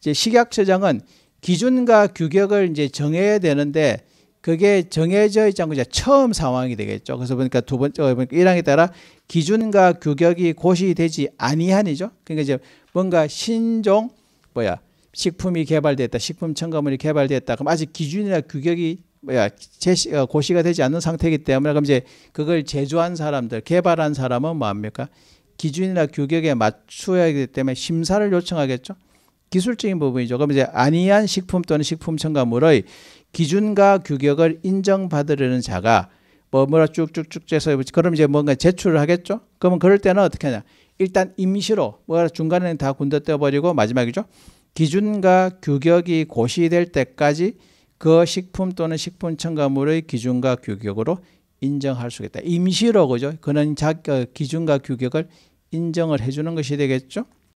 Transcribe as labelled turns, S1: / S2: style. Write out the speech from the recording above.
S1: 이제 식약처장은 기준과 규격을 이제 정해야 되는데 그게 정해져 있지 않고 이제 처음 상황이 되겠죠. 그래서 보니까 두 번째 어, 보니까 1항에 따라 기준과 규격이 고시되지 아니하니죠. 그러니까 이제 뭔가 신종 뭐야 식품이 개발됐다, 식품 첨가물이 개발됐다. 그럼 아직 기준이나 규격이 뭐야 제시, 어, 고시가 되지 않는 상태이기 때문에 그럼 이제 그걸 제조한 사람들, 개발한 사람은 뭐합니까? 기준이나 규격에 맞추야 되기 때문에 심사를 요청하겠죠. 기술적인 부분이죠. 그럼 이제 아니한 식품 또는 식품 첨가물의 기준과 규격을 인정받으려는 자가 뭐 뭐라 쭉쭉쭉 해서 그럼 이제 뭔가 제출을 하겠죠. 그러면 그럴 때는 어떻게 하냐? 일단 임시로 뭐라 중간에는 다 군더떠 버리고 마지막이죠. 기준과 규격이 고시될 때까지 그 식품 또는 식품 첨가물의 기준과 규격으로 인정할 수 있다. 임시로 그죠? 그는 자 어, 기준과 규격을 인정을 해주는 것이 되겠죠.